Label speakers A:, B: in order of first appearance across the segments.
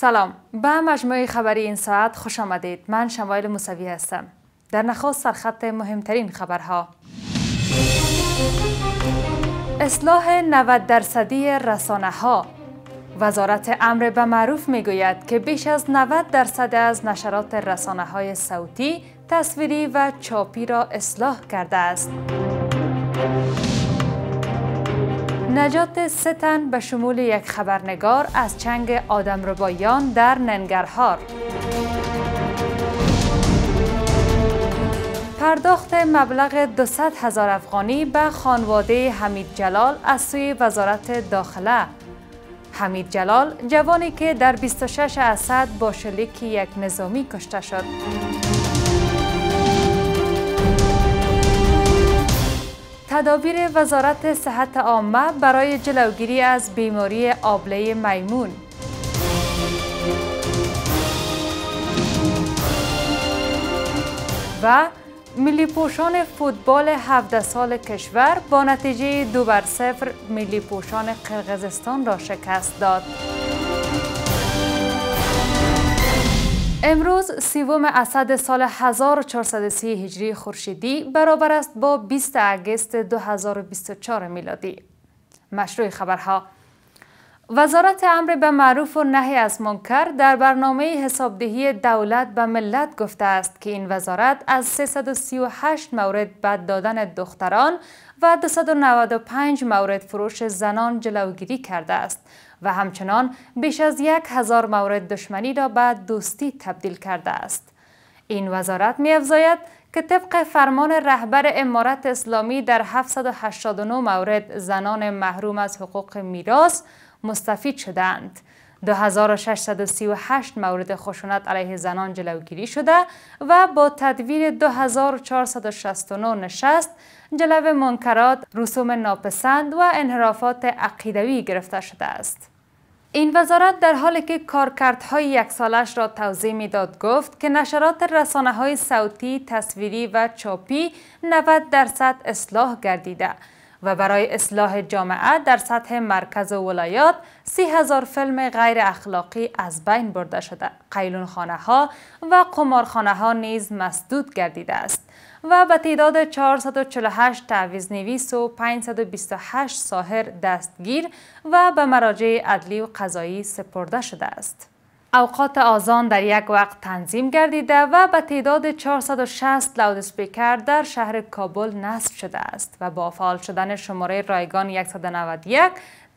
A: سلام به مجموعه خبری این ساعت خوش آمدید من شمایل موسوی هستم در نخست سرخط مهمترین خبرها اصلاح 90 درصدی رسانه ها وزارت امر به معروف می گوید که بیش از 90 درصد از نشرات رسانه های صوتی، تصویری و چاپی را اصلاح کرده است. نجات ستن به شمول یک خبرنگار از چنگ ربایان در ننگرهار پرداخت مبلغ 200 هزار افغانی به خانواده حمید جلال از سوی وزارت داخله حمید جلال جوانی که در 26 اسد با شلیک یک نظامی کشته شد تدابیر وزارت صحت عامه برای جلوگیری از بیماری آبله میمون و ملی پوشان فوتبال 17 سال کشور با نتیجه دو بر صفر ملی پوشان قرغزستان را شکست داد. امروز سیوم اسد سال 1430 هجری خورشیدی برابر است با 20 اگست 2024 میلادی. مشروع خبرها وزارت امر به معروف و نهی از منکر در برنامه حسابدهی دولت به ملت گفته است که این وزارت از 338 مورد بد دادن دختران و 295 مورد فروش زنان جلوگیری کرده است و همچنان بیش از یک هزار مورد دشمنی را به دوستی تبدیل کرده است. این وزارت می که طبق فرمان رهبر امارت اسلامی در 789 مورد زنان محروم از حقوق میراث مستفید شدند. 2638 مورد خشونت علیه زنان جلوگیری شده و با تدویر 2469 نشست جلب منکرات، رسوم ناپسند و انحرافات عقیدوی گرفته شده است. این وزارت در حالی که کارکردهای یک سالش را توضیح می داد گفت که نشرات رسانه های صوتی، تصویری و چاپی 90 درصد اصلاح گردیده و برای اصلاح جامعه در سطح مرکز و ولایات سی هزار فلم غیر اخلاقی از بین برده شده. قیلون خانه ها و قمارخانه ها نیز مسدود گردیده است. و به تعداد 448 تعویز نویس و 528 ساهر دستگیر و به مراجع عدلی و قضایی سپرده شده است. اوقات آزان در یک وقت تنظیم گردیده و به تعداد 460 لاود سپیکر در شهر کابل نصب شده است و با فعال شدن شماره رایگان 191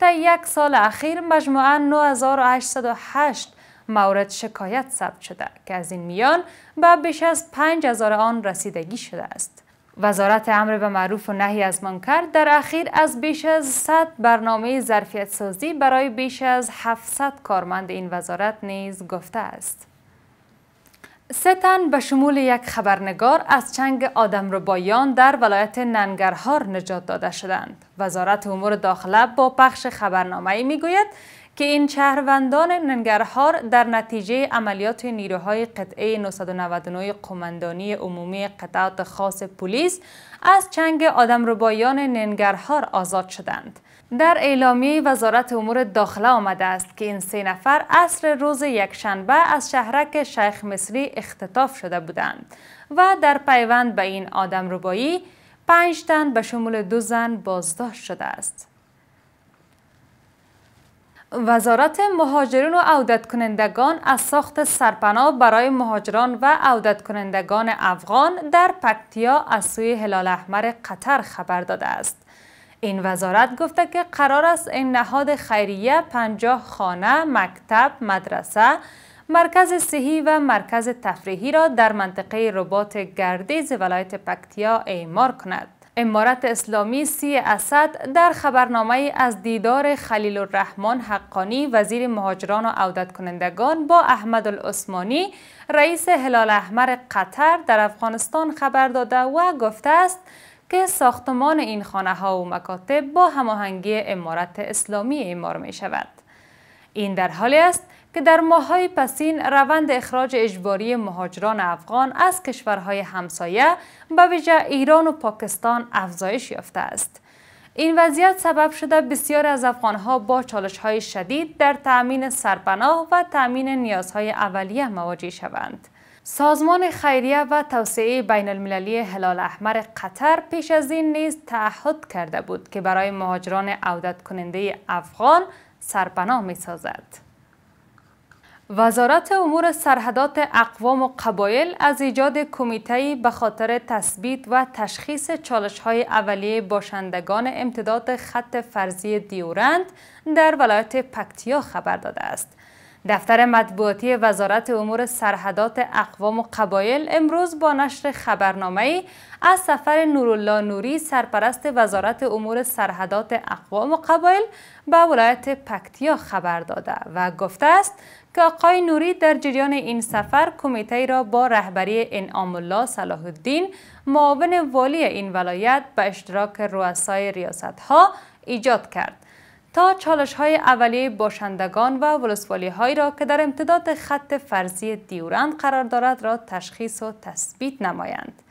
A: تا یک سال اخیر مجموعاً 9808 مورد شکایت ثبت شده که از این میان به بیش از 5000 آن رسیدگی شده است. وزارت امر به معروف و نهی از منکر در اخیر از بیش از 100 برنامه ظرفیت سازی برای بیش از 700 کارمند این وزارت نیز گفته است. سه به شمول یک خبرنگار از چنگ آدم آدمربایان در ولایت ننگرهار نجات داده شدند. وزارت امور داخله با پخش خبرنامه گوید که این شهروندان ننگرهار در نتیجه عملیات نیروهای قطعه 999 قماندانی عمومی قطعات خاص پلیس از چنگ آدمربایان ننگرهار آزاد شدند. در اعلامیه وزارت امور داخله آمده است که این سه نفر عصر روز یکشنبه از شهرک شیخ مصری اختطاف شده بودند و در پیوند به این آدم ربایی پنج تن به شمول دو زن بازداشت شده است. وزارت مهاجرین و عودت کنندگان از ساخت سرپناه برای مهاجران و عودت کنندگان افغان در پکتیا از سوی هلال احمر قطر خبر داده است. این وزارت گفته که قرار است این نهاد خیریه پنجاه خانه، مکتب، مدرسه، مرکز صحی و مرکز تفریحی را در منطقه رباط گردیز ولایت پکتیا اعمار کند. امارت اسلامی سی اسد در خبرنامه از دیدار خلیل الرحمن حقانی وزیر مهاجران و عودت کنندگان با احمد العثمانی رئیس هلال احمر قطر در افغانستان خبر داده و گفته است که ساختمان این خانه ها و مکاتب با هماهنگی امارت اسلامی ایمار می شود. این در حالی است که در ماههای پسین روند اخراج اجباری مهاجران افغان از کشورهای همسایه به ویژه ایران و پاکستان افزایش یافته است. این وضعیت سبب شده بسیار از افغانها با چالش های شدید در تأمین سرپناه و تأمین نیازهای اولیه مواجه شوند. سازمان خیریه و توسعه بین المللی هلال احمر قطر پیش از این نیز تعهد کرده بود که برای مهاجران عودت کننده افغان سرپناه می سازد. وزارت امور سرحدات اقوام و قبایل از ایجاد کمیته به خاطر تثبیت و تشخیص چالش های اولیه باشندگان امتداد خط فرضی دیورند در ولایت پکتیا خبر داده است. دفتر مطبوعاتی وزارت امور سرحدات اقوام و قبایل امروز با نشر خبرنامه از سفر نورالله نوری سرپرست وزارت امور سرحدات اقوام و قبایل به ولایت پکتیا خبر داده و گفته است که آقای نوری در جریان این سفر کمیته را با رهبری انعام الله صلاح الدین معاون والی این ولایت به اشتراک رؤسای ریاست ها ایجاد کرد. تا چالش های اولیه باشندگان و ولسوالی هایی را که در امتداد خط فرضی دیورند قرار دارد را تشخیص و تثبیت نمایند.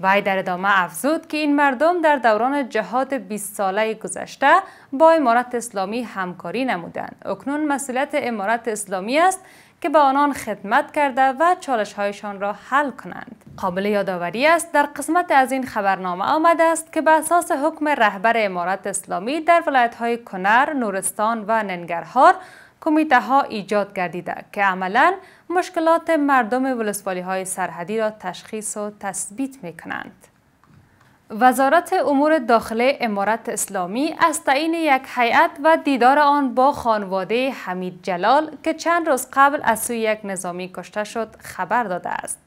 A: وی در ادامه افزود که این مردم در دوران جهاد 20 ساله گذشته با امارت اسلامی همکاری نمودند. اکنون مسئولیت امارت اسلامی است که به آنان خدمت کرده و چالش هایشان را حل کنند. قابل یادآوری است در قسمت از این خبرنامه آمده است که به اساس حکم رهبر امارت اسلامی در ولایت های کنر، نورستان و ننگرهار کمیته ها ایجاد گردیده که عملا مشکلات مردم ولسوالی های سرحدی را تشخیص و تثبیت می کنند. وزارت امور داخله امارت اسلامی از تعیین یک هیئت و دیدار آن با خانواده حمید جلال که چند روز قبل از سوی یک نظامی کشته شد خبر داده است.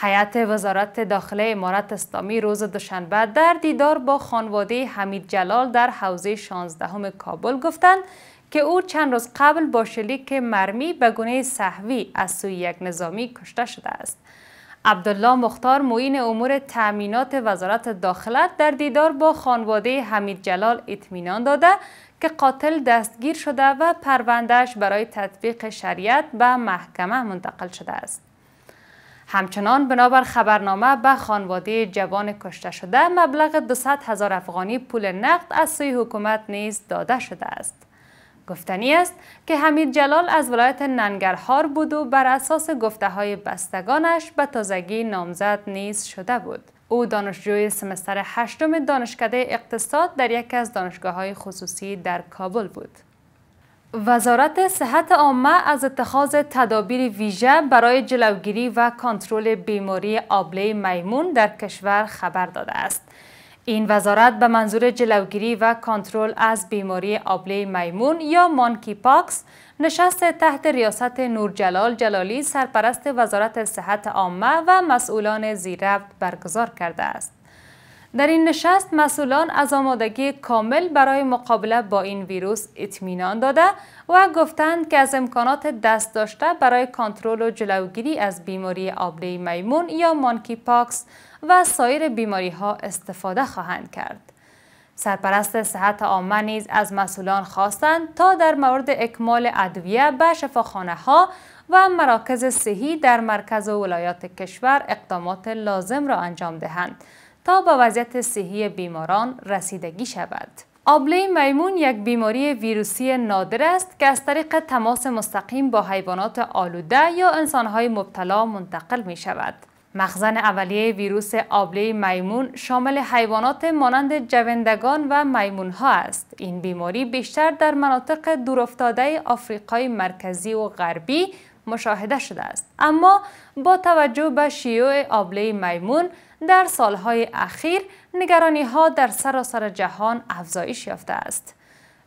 A: حیات وزارت داخله امارت اسلامی روز دوشنبه در دیدار با خانواده حمید جلال در حوزه 16 کابل گفتند که او چند روز قبل با شلیک مرمی به گونه صحوی از سوی یک نظامی کشته شده است. عبدالله مختار معین امور تأمینات وزارت داخلت در دیدار با خانواده حمید جلال اطمینان داده که قاتل دستگیر شده و پروندهش برای تطبیق شریعت به محکمه منتقل شده است. همچنان بنابر خبرنامه به خانواده جوان کشته شده مبلغ 200 هزار افغانی پول نقد از سوی حکومت نیز داده شده است. گفتنی است که حمید جلال از ولایت ننگرهار بود و بر اساس گفته های بستگانش به تازگی نامزد نیز شده بود. او دانشجوی سمستر هشتم دانشکده اقتصاد در یکی از دانشگاه های خصوصی در کابل بود. وزارت صحت عامه از اتخاذ تدابیر ویژه برای جلوگیری و کنترل بیماری آبله میمون در کشور خبر داده است. این وزارت به منظور جلوگیری و کنترل از بیماری آبله میمون یا مانکی پاکس نشست تحت ریاست نورجلال جلالی سرپرست وزارت صحت عامه و مسئولان زیرفت برگزار کرده است. در این نشست مسئولان از آمادگی کامل برای مقابله با این ویروس اطمینان داده و گفتند که از امکانات دست داشته برای کنترل و جلوگیری از بیماری آبله میمون یا مانکی پاکس و سایر بیماری ها استفاده خواهند کرد. سرپرست صحت عامه نیز از مسئولان خواستند تا در مورد اکمال ادویه به شفاخانه ها و مراکز صحی در مرکز و ولایات کشور اقدامات لازم را انجام دهند تا به وضعیت صحی بیماران رسیدگی شود. آبله میمون یک بیماری ویروسی نادر است که از طریق تماس مستقیم با حیوانات آلوده یا انسانهای مبتلا منتقل می شود. مخزن اولیه ویروس آبله میمون شامل حیوانات مانند جوندگان و میمون ها است. این بیماری بیشتر در مناطق دورافتاده آفریقای مرکزی و غربی مشاهده شده است اما با توجه به شیوع آبله میمون در سالهای اخیر نگرانی ها در سراسر جهان افزایش یافته است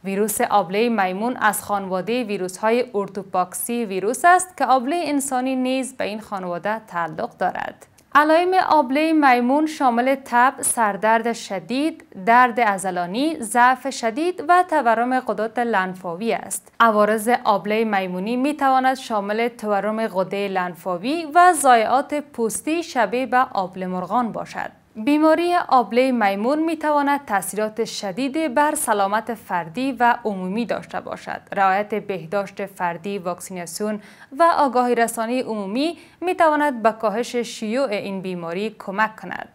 A: ویروس آبله میمون از خانواده ویروس های ارتوپاکسی ویروس است که آبله انسانی نیز به این خانواده تعلق دارد علائم آبله میمون شامل تب، سردرد شدید، درد ازلانی، ضعف شدید و تورم قدرت لنفاوی است. عوارض آبله میمونی می تواند شامل تورم قده لنفاوی و ضایعات پوستی شبیه به آبله مرغان باشد. بیماری آبله میمون می تواند تاثیرات شدیدی بر سلامت فردی و عمومی داشته باشد. رعایت بهداشت فردی، واکسیناسیون و آگاهی رسانی عمومی می تواند به کاهش شیوع این بیماری کمک کند.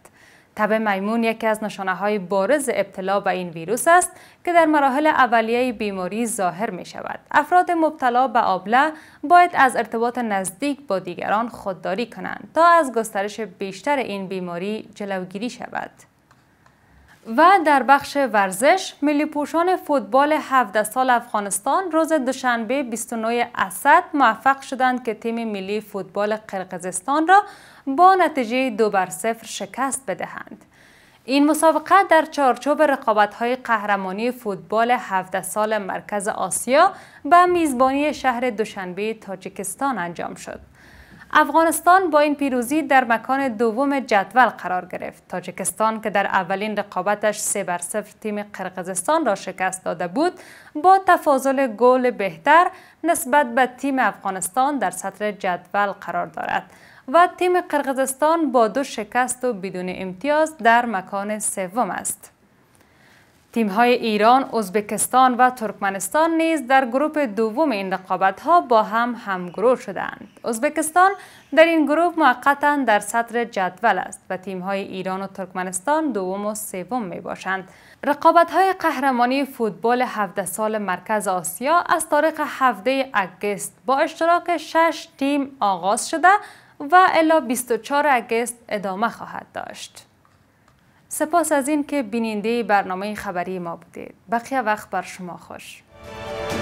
A: تب میمون یکی از نشانه های بارز ابتلا به این ویروس است که در مراحل اولیه بیماری ظاهر می شود. افراد مبتلا به آبله باید از ارتباط نزدیک با دیگران خودداری کنند تا از گسترش بیشتر این بیماری جلوگیری شود. و در بخش ورزش ملی پوشان فوتبال 17 سال افغانستان روز دوشنبه 29 اسد موفق شدند که تیم ملی فوتبال قرقزستان را با نتیجه دو بر صفر شکست بدهند. این مسابقه در چارچوب های قهرمانی فوتبال 17 سال مرکز آسیا به میزبانی شهر دوشنبه تاجیکستان انجام شد. افغانستان با این پیروزی در مکان دوم جدول قرار گرفت. تاجکستان که در اولین رقابتش سه بر 0 تیم قرقزستان را شکست داده بود، با تفاضل گل بهتر نسبت به تیم افغانستان در سطر جدول قرار دارد. و تیم قرقزستان با دو شکست و بدون امتیاز در مکان سوم است. تیم های ایران، ازبکستان و ترکمنستان نیز در گروه دوم این ها با هم همگروه شدند. ازبکستان در این گروه موقتا در سطر جدول است و تیم های ایران و ترکمنستان دوم و سوم رقابت های قهرمانی فوتبال 17 سال مرکز آسیا از تاریخ 17 اگست با اشتراک 6 تیم آغاز شده و الا 24 اگست ادامه خواهد داشت. سپاس از این که بیننده برنامه خبری ما بودید بقیه وقت بر شما خوش